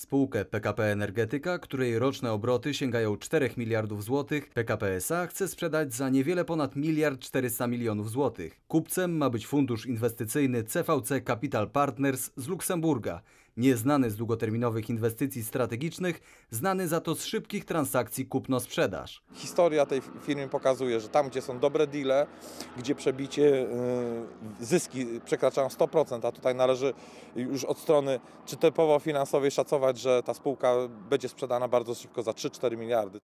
Spółkę PKP Energetyka, której roczne obroty sięgają 4 miliardów złotych, PKP SA chce sprzedać za niewiele ponad 1,4 400 milionów złotych. Kupcem ma być fundusz inwestycyjny CVC Capital Partners z Luksemburga. Nieznany z długoterminowych inwestycji strategicznych, znany za to z szybkich transakcji kupno-sprzedaż. Historia tej firmy pokazuje, że tam, gdzie są dobre deale, gdzie przebicie y, zyski przekraczają 100%, a tutaj należy już od strony czy typowo finansowej szacować, że ta spółka będzie sprzedana bardzo szybko za 3-4 miliardy.